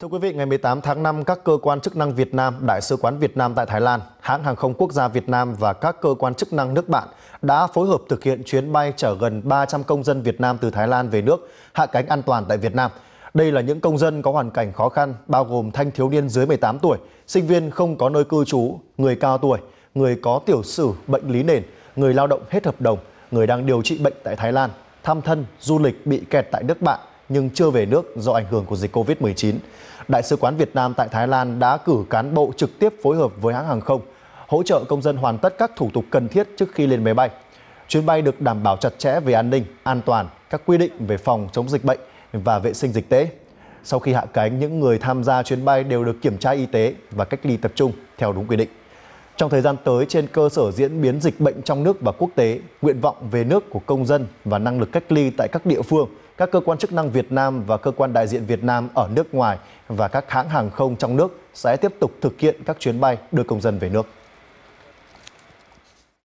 Thưa quý vị, ngày 18 tháng 5, các cơ quan chức năng Việt Nam, Đại sứ quán Việt Nam tại Thái Lan, hãng hàng không quốc gia Việt Nam và các cơ quan chức năng nước bạn đã phối hợp thực hiện chuyến bay chở gần 300 công dân Việt Nam từ Thái Lan về nước hạ cánh an toàn tại Việt Nam. Đây là những công dân có hoàn cảnh khó khăn, bao gồm thanh thiếu niên dưới 18 tuổi, sinh viên không có nơi cư trú, người cao tuổi, người có tiểu sử bệnh lý nền, người lao động hết hợp đồng, người đang điều trị bệnh tại Thái Lan, thăm thân, du lịch bị kẹt tại nước bạn – nhưng chưa về nước do ảnh hưởng của dịch Covid-19. Đại sứ quán Việt Nam tại Thái Lan đã cử cán bộ trực tiếp phối hợp với hãng hàng không, hỗ trợ công dân hoàn tất các thủ tục cần thiết trước khi lên máy bay. Chuyến bay được đảm bảo chặt chẽ về an ninh, an toàn, các quy định về phòng chống dịch bệnh và vệ sinh dịch tễ. Sau khi hạ cánh, những người tham gia chuyến bay đều được kiểm tra y tế và cách ly tập trung theo đúng quy định. Trong thời gian tới, trên cơ sở diễn biến dịch bệnh trong nước và quốc tế, nguyện vọng về nước của công dân và năng lực cách ly tại các địa phương, các cơ quan chức năng Việt Nam và cơ quan đại diện Việt Nam ở nước ngoài và các hãng hàng không trong nước sẽ tiếp tục thực hiện các chuyến bay đưa công dân về nước.